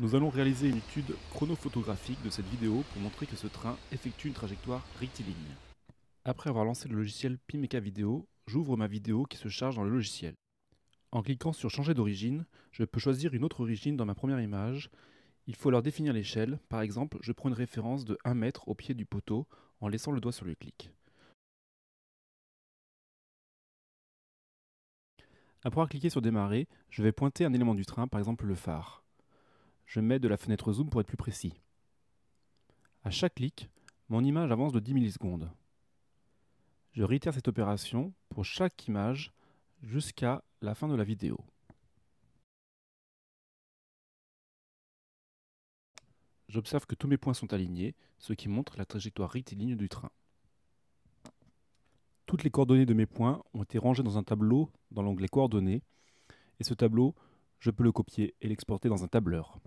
Nous allons réaliser une étude chronophotographique de cette vidéo pour montrer que ce train effectue une trajectoire rectiligne. Après avoir lancé le logiciel Pimeca Vidéo, j'ouvre ma vidéo qui se charge dans le logiciel. En cliquant sur Changer d'origine, je peux choisir une autre origine dans ma première image. Il faut alors définir l'échelle, par exemple je prends une référence de 1 mètre au pied du poteau en laissant le doigt sur le clic. Après avoir cliqué sur Démarrer, je vais pointer un élément du train, par exemple le phare je mets de la fenêtre zoom pour être plus précis. À chaque clic, mon image avance de 10 millisecondes. Je réitère cette opération pour chaque image jusqu'à la fin de la vidéo. J'observe que tous mes points sont alignés, ce qui montre la trajectoire rectiligne du train. Toutes les coordonnées de mes points ont été rangées dans un tableau dans l'onglet coordonnées, et ce tableau, je peux le copier et l'exporter dans un tableur.